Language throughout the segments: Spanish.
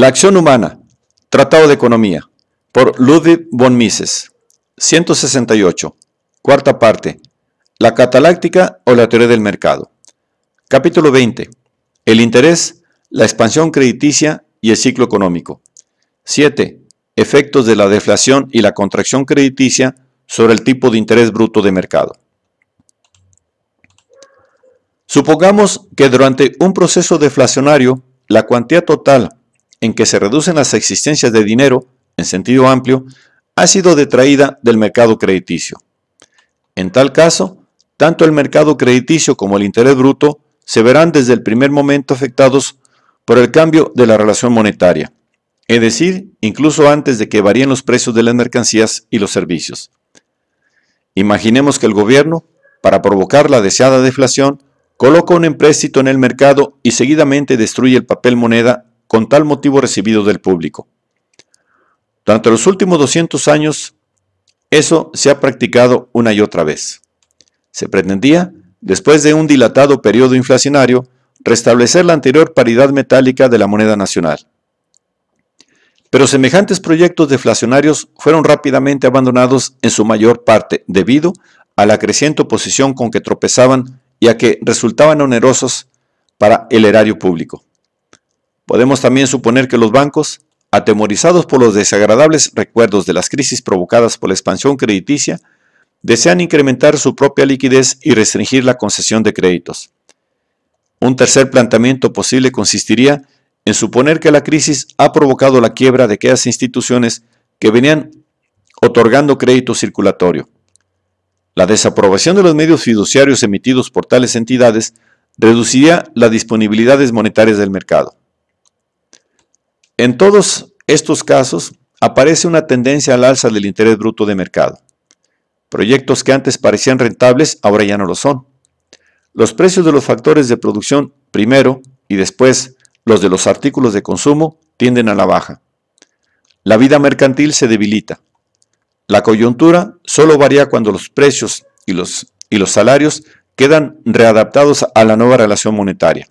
La acción humana, Tratado de Economía, por Ludwig von Mises, 168, cuarta parte, La cataláctica o la teoría del mercado. Capítulo 20, El interés, la expansión crediticia y el ciclo económico. 7. Efectos de la deflación y la contracción crediticia sobre el tipo de interés bruto de mercado. Supongamos que durante un proceso deflacionario, la cuantía total en que se reducen las existencias de dinero, en sentido amplio, ha sido detraída del mercado crediticio. En tal caso, tanto el mercado crediticio como el interés bruto se verán desde el primer momento afectados por el cambio de la relación monetaria, es decir, incluso antes de que varíen los precios de las mercancías y los servicios. Imaginemos que el gobierno, para provocar la deseada deflación, coloca un empréstito en el mercado y seguidamente destruye el papel moneda con tal motivo recibido del público. Durante los últimos 200 años, eso se ha practicado una y otra vez. Se pretendía, después de un dilatado periodo inflacionario, restablecer la anterior paridad metálica de la moneda nacional. Pero semejantes proyectos deflacionarios fueron rápidamente abandonados en su mayor parte debido a la creciente oposición con que tropezaban y a que resultaban onerosos para el erario público. Podemos también suponer que los bancos, atemorizados por los desagradables recuerdos de las crisis provocadas por la expansión crediticia, desean incrementar su propia liquidez y restringir la concesión de créditos. Un tercer planteamiento posible consistiría en suponer que la crisis ha provocado la quiebra de aquellas instituciones que venían otorgando crédito circulatorio. La desaprobación de los medios fiduciarios emitidos por tales entidades reduciría las disponibilidades monetarias del mercado. En todos estos casos aparece una tendencia al alza del interés bruto de mercado. Proyectos que antes parecían rentables ahora ya no lo son. Los precios de los factores de producción primero y después los de los artículos de consumo tienden a la baja. La vida mercantil se debilita. La coyuntura solo varía cuando los precios y los, y los salarios quedan readaptados a la nueva relación monetaria.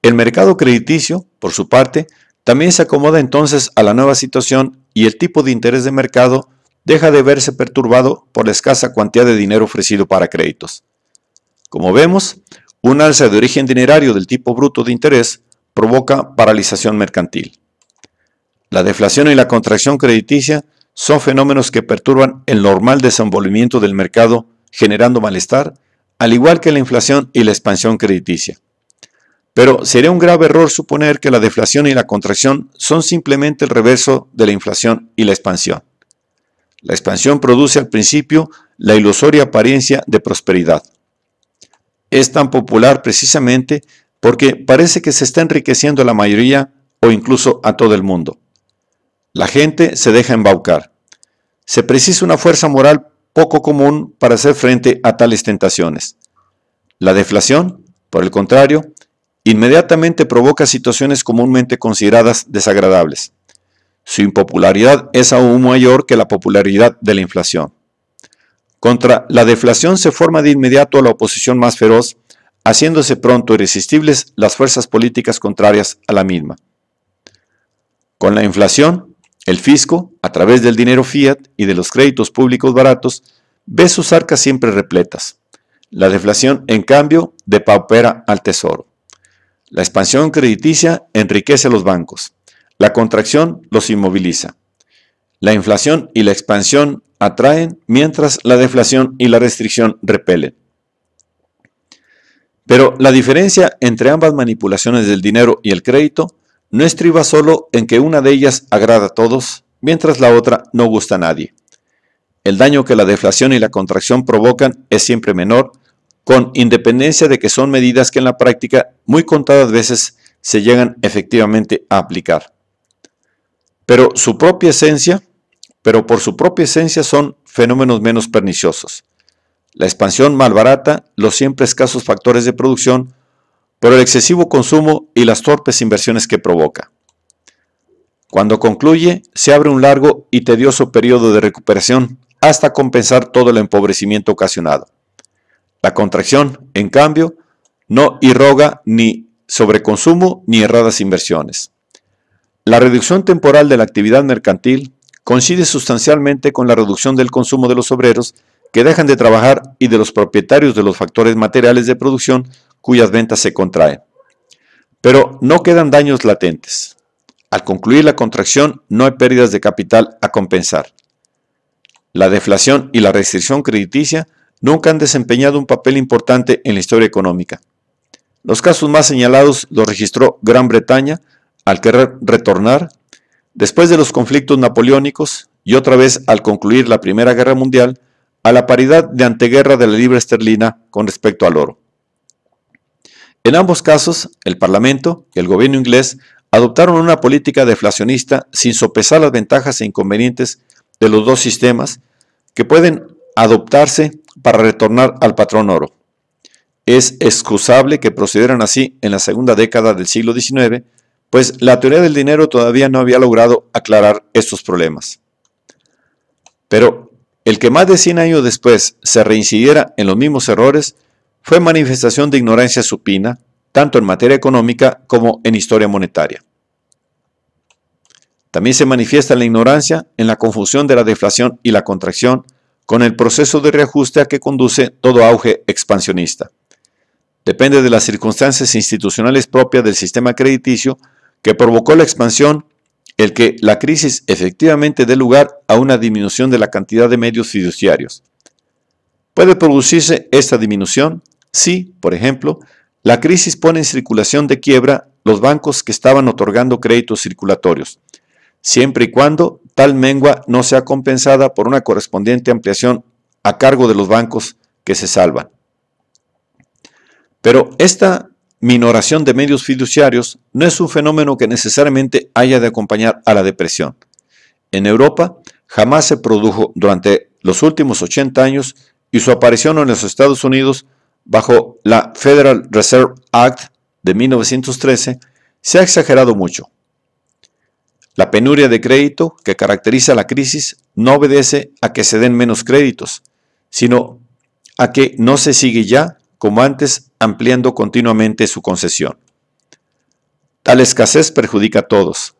El mercado crediticio por su parte, también se acomoda entonces a la nueva situación y el tipo de interés de mercado deja de verse perturbado por la escasa cuantía de dinero ofrecido para créditos. Como vemos, un alza de origen dinerario del tipo bruto de interés provoca paralización mercantil. La deflación y la contracción crediticia son fenómenos que perturban el normal desenvolvimiento del mercado, generando malestar, al igual que la inflación y la expansión crediticia. Pero sería un grave error suponer que la deflación y la contracción son simplemente el reverso de la inflación y la expansión. La expansión produce al principio la ilusoria apariencia de prosperidad. Es tan popular precisamente porque parece que se está enriqueciendo a la mayoría o incluso a todo el mundo. La gente se deja embaucar. Se precisa una fuerza moral poco común para hacer frente a tales tentaciones. La deflación, por el contrario, inmediatamente provoca situaciones comúnmente consideradas desagradables. Su impopularidad es aún mayor que la popularidad de la inflación. Contra la deflación se forma de inmediato la oposición más feroz, haciéndose pronto irresistibles las fuerzas políticas contrarias a la misma. Con la inflación, el fisco, a través del dinero fiat y de los créditos públicos baratos, ve sus arcas siempre repletas. La deflación, en cambio, depaupera al tesoro. La expansión crediticia enriquece a los bancos, la contracción los inmoviliza. La inflación y la expansión atraen, mientras la deflación y la restricción repelen. Pero la diferencia entre ambas manipulaciones del dinero y el crédito no estriba solo en que una de ellas agrada a todos, mientras la otra no gusta a nadie. El daño que la deflación y la contracción provocan es siempre menor con independencia de que son medidas que en la práctica muy contadas veces se llegan efectivamente a aplicar. Pero su propia esencia, pero por su propia esencia son fenómenos menos perniciosos. La expansión mal barata, los siempre escasos factores de producción, pero el excesivo consumo y las torpes inversiones que provoca. Cuando concluye, se abre un largo y tedioso periodo de recuperación hasta compensar todo el empobrecimiento ocasionado. La contracción, en cambio, no irroga ni sobreconsumo ni erradas inversiones. La reducción temporal de la actividad mercantil coincide sustancialmente con la reducción del consumo de los obreros que dejan de trabajar y de los propietarios de los factores materiales de producción cuyas ventas se contraen. Pero no quedan daños latentes. Al concluir la contracción no hay pérdidas de capital a compensar. La deflación y la restricción crediticia nunca han desempeñado un papel importante en la historia económica. Los casos más señalados los registró Gran Bretaña al querer retornar, después de los conflictos napoleónicos y otra vez al concluir la Primera Guerra Mundial, a la paridad de anteguerra de la libra esterlina con respecto al oro. En ambos casos, el Parlamento y el gobierno inglés adoptaron una política deflacionista sin sopesar las ventajas e inconvenientes de los dos sistemas que pueden adoptarse para retornar al patrón oro. Es excusable que procedieran así en la segunda década del siglo XIX, pues la teoría del dinero todavía no había logrado aclarar estos problemas. Pero el que más de 100 años después se reincidiera en los mismos errores fue manifestación de ignorancia supina, tanto en materia económica como en historia monetaria. También se manifiesta la ignorancia en la confusión de la deflación y la contracción, con el proceso de reajuste a que conduce todo auge expansionista. Depende de las circunstancias institucionales propias del sistema crediticio que provocó la expansión el que la crisis efectivamente dé lugar a una disminución de la cantidad de medios fiduciarios. ¿Puede producirse esta disminución? si, por ejemplo, la crisis pone en circulación de quiebra los bancos que estaban otorgando créditos circulatorios, siempre y cuando tal mengua no sea compensada por una correspondiente ampliación a cargo de los bancos que se salvan. Pero esta minoración de medios fiduciarios no es un fenómeno que necesariamente haya de acompañar a la depresión. En Europa jamás se produjo durante los últimos 80 años y su aparición en los Estados Unidos bajo la Federal Reserve Act de 1913 se ha exagerado mucho. La penuria de crédito que caracteriza la crisis no obedece a que se den menos créditos, sino a que no se sigue ya, como antes, ampliando continuamente su concesión. Tal escasez perjudica a todos,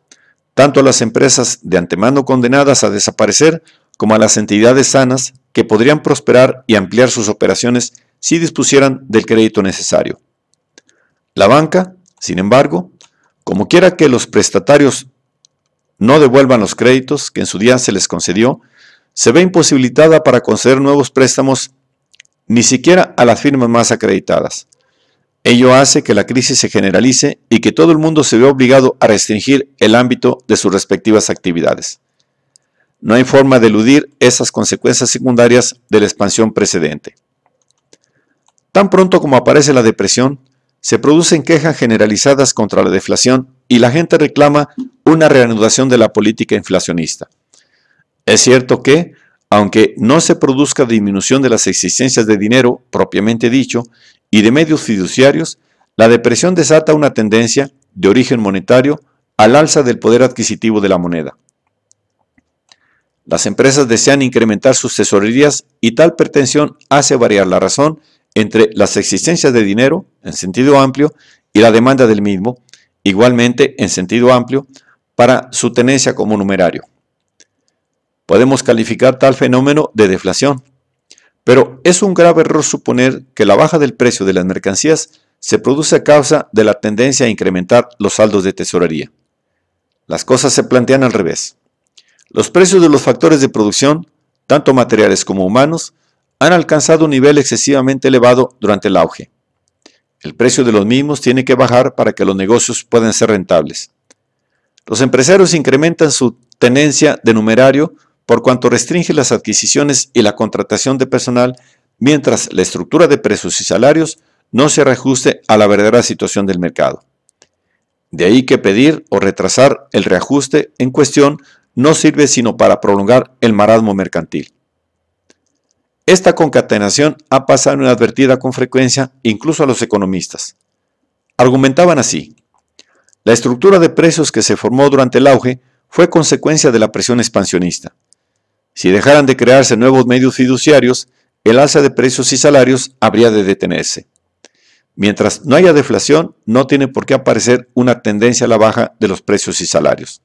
tanto a las empresas de antemano condenadas a desaparecer como a las entidades sanas que podrían prosperar y ampliar sus operaciones si dispusieran del crédito necesario. La banca, sin embargo, como quiera que los prestatarios no devuelvan los créditos que en su día se les concedió, se ve imposibilitada para conceder nuevos préstamos ni siquiera a las firmas más acreditadas. Ello hace que la crisis se generalice y que todo el mundo se vea obligado a restringir el ámbito de sus respectivas actividades. No hay forma de eludir esas consecuencias secundarias de la expansión precedente. Tan pronto como aparece la depresión, se producen quejas generalizadas contra la deflación y la gente reclama una reanudación de la política inflacionista. Es cierto que, aunque no se produzca disminución de las existencias de dinero, propiamente dicho, y de medios fiduciarios, la depresión desata una tendencia de origen monetario al alza del poder adquisitivo de la moneda. Las empresas desean incrementar sus tesorerías y tal pretensión hace variar la razón entre las existencias de dinero, en sentido amplio, y la demanda del mismo, igualmente en sentido amplio, para su tenencia como numerario. Podemos calificar tal fenómeno de deflación, pero es un grave error suponer que la baja del precio de las mercancías se produce a causa de la tendencia a incrementar los saldos de tesorería. Las cosas se plantean al revés. Los precios de los factores de producción, tanto materiales como humanos, han alcanzado un nivel excesivamente elevado durante el auge. El precio de los mismos tiene que bajar para que los negocios puedan ser rentables. Los empresarios incrementan su tenencia de numerario por cuanto restringe las adquisiciones y la contratación de personal mientras la estructura de precios y salarios no se reajuste a la verdadera situación del mercado. De ahí que pedir o retrasar el reajuste en cuestión no sirve sino para prolongar el marasmo mercantil. Esta concatenación ha pasado inadvertida con frecuencia incluso a los economistas. Argumentaban así, la estructura de precios que se formó durante el auge fue consecuencia de la presión expansionista. Si dejaran de crearse nuevos medios fiduciarios, el alza de precios y salarios habría de detenerse. Mientras no haya deflación, no tiene por qué aparecer una tendencia a la baja de los precios y salarios.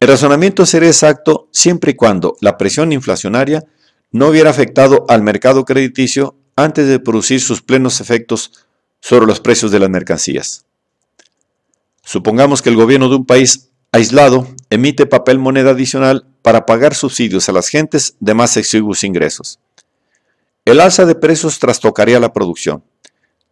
El razonamiento será exacto siempre y cuando la presión inflacionaria no hubiera afectado al mercado crediticio antes de producir sus plenos efectos sobre los precios de las mercancías. Supongamos que el gobierno de un país aislado emite papel moneda adicional para pagar subsidios a las gentes de más exiguos ingresos. El alza de precios trastocaría la producción,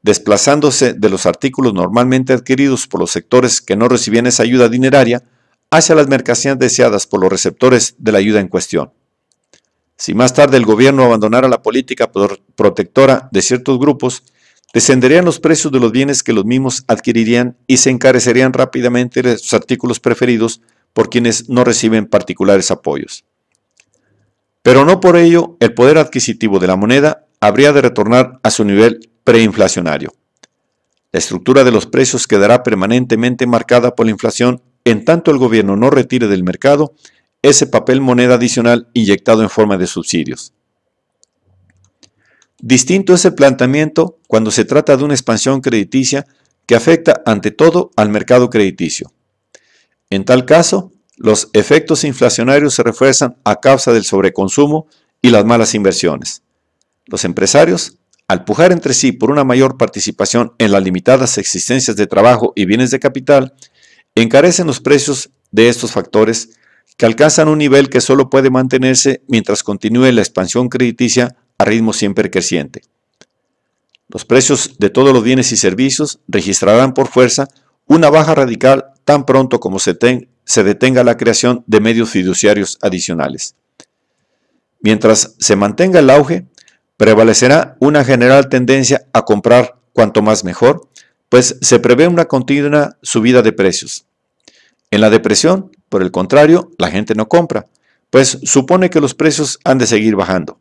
desplazándose de los artículos normalmente adquiridos por los sectores que no recibían esa ayuda dineraria hacia las mercancías deseadas por los receptores de la ayuda en cuestión. Si más tarde el gobierno abandonara la política protectora de ciertos grupos, descenderían los precios de los bienes que los mismos adquirirían y se encarecerían rápidamente sus artículos preferidos por quienes no reciben particulares apoyos. Pero no por ello el poder adquisitivo de la moneda habría de retornar a su nivel preinflacionario. La estructura de los precios quedará permanentemente marcada por la inflación en tanto el gobierno no retire del mercado ese papel moneda adicional inyectado en forma de subsidios. Distinto es el planteamiento cuando se trata de una expansión crediticia que afecta ante todo al mercado crediticio. En tal caso, los efectos inflacionarios se refuerzan a causa del sobreconsumo y las malas inversiones. Los empresarios, al pujar entre sí por una mayor participación en las limitadas existencias de trabajo y bienes de capital, encarecen los precios de estos factores que alcanzan un nivel que solo puede mantenerse mientras continúe la expansión crediticia a ritmo siempre creciente. Los precios de todos los bienes y servicios registrarán por fuerza una baja radical tan pronto como se, se detenga la creación de medios fiduciarios adicionales. Mientras se mantenga el auge, prevalecerá una general tendencia a comprar cuanto más mejor, pues se prevé una continua subida de precios. En la depresión, por el contrario, la gente no compra, pues supone que los precios han de seguir bajando.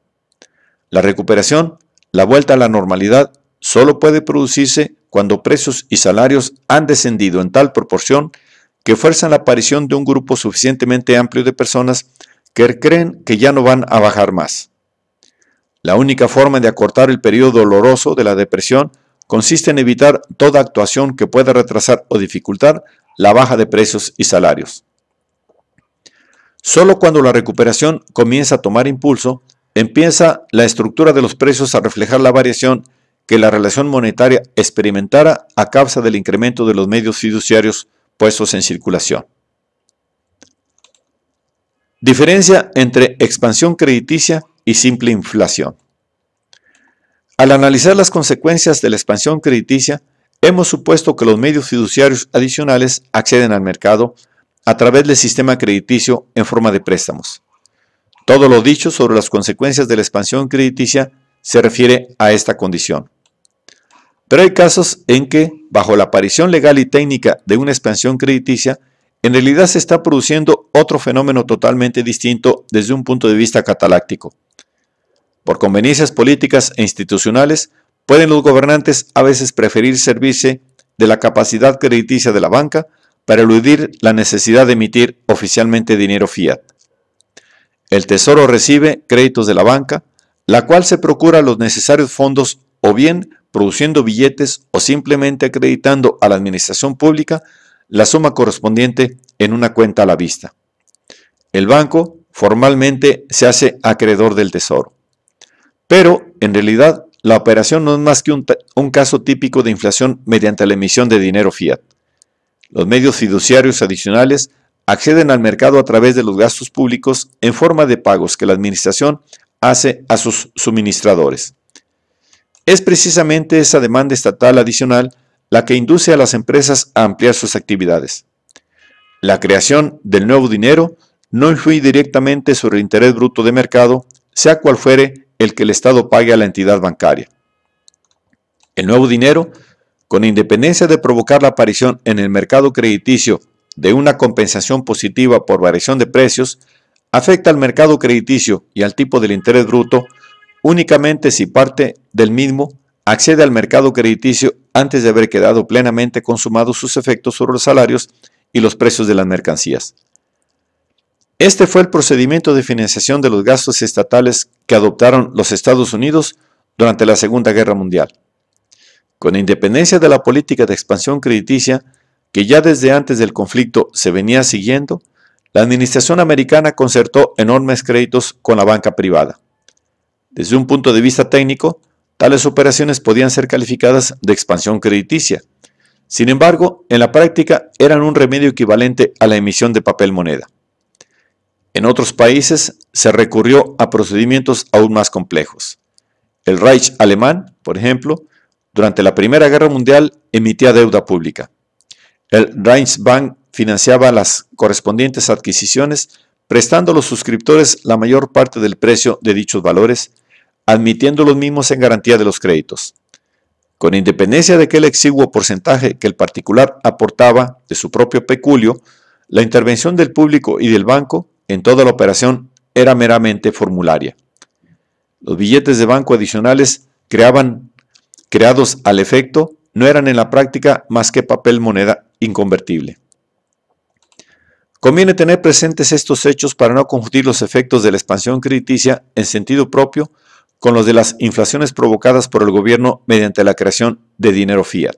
La recuperación, la vuelta a la normalidad, solo puede producirse cuando precios y salarios han descendido en tal proporción que fuerzan la aparición de un grupo suficientemente amplio de personas que creen que ya no van a bajar más. La única forma de acortar el periodo doloroso de la depresión consiste en evitar toda actuación que pueda retrasar o dificultar la baja de precios y salarios. Solo cuando la recuperación comienza a tomar impulso, empieza la estructura de los precios a reflejar la variación que la relación monetaria experimentara a causa del incremento de los medios fiduciarios puestos en circulación. Diferencia entre expansión crediticia y simple inflación. Al analizar las consecuencias de la expansión crediticia, Hemos supuesto que los medios fiduciarios adicionales acceden al mercado a través del sistema crediticio en forma de préstamos. Todo lo dicho sobre las consecuencias de la expansión crediticia se refiere a esta condición. Pero hay casos en que, bajo la aparición legal y técnica de una expansión crediticia, en realidad se está produciendo otro fenómeno totalmente distinto desde un punto de vista cataláctico. Por conveniencias políticas e institucionales, Pueden los gobernantes a veces preferir servirse de la capacidad crediticia de la banca para eludir la necesidad de emitir oficialmente dinero fiat. El Tesoro recibe créditos de la banca, la cual se procura los necesarios fondos o bien produciendo billetes o simplemente acreditando a la administración pública la suma correspondiente en una cuenta a la vista. El banco formalmente se hace acreedor del tesoro. Pero, en realidad, la operación no es más que un, caso típico de inflación mediante la emisión de dinero fiat. Los medios fiduciarios adicionales acceden al mercado a través de los gastos públicos en forma de pagos que la Administración hace a sus suministradores. Es precisamente esa demanda estatal adicional la que induce a las empresas a ampliar sus actividades. La creación del nuevo dinero no influye directamente sobre el interés bruto de mercado, sea cual fuere el que el Estado pague a la entidad bancaria. El nuevo dinero, con independencia de provocar la aparición en el mercado crediticio de una compensación positiva por variación de precios, afecta al mercado crediticio y al tipo del interés bruto únicamente si parte del mismo accede al mercado crediticio antes de haber quedado plenamente consumados sus efectos sobre los salarios y los precios de las mercancías. Este fue el procedimiento de financiación de los gastos estatales que adoptaron los Estados Unidos durante la Segunda Guerra Mundial. Con independencia de la política de expansión crediticia que ya desde antes del conflicto se venía siguiendo, la administración americana concertó enormes créditos con la banca privada. Desde un punto de vista técnico, tales operaciones podían ser calificadas de expansión crediticia. Sin embargo, en la práctica eran un remedio equivalente a la emisión de papel moneda. En otros países se recurrió a procedimientos aún más complejos. El Reich alemán, por ejemplo, durante la Primera Guerra Mundial emitía deuda pública. El Reichsbank financiaba las correspondientes adquisiciones prestando a los suscriptores la mayor parte del precio de dichos valores, admitiendo los mismos en garantía de los créditos. Con independencia de aquel exiguo porcentaje que el particular aportaba de su propio peculio, la intervención del público y del banco en toda la operación era meramente formularia. Los billetes de banco adicionales creados al efecto no eran en la práctica más que papel moneda inconvertible. Conviene tener presentes estos hechos para no confundir los efectos de la expansión crediticia en sentido propio con los de las inflaciones provocadas por el gobierno mediante la creación de dinero fiat.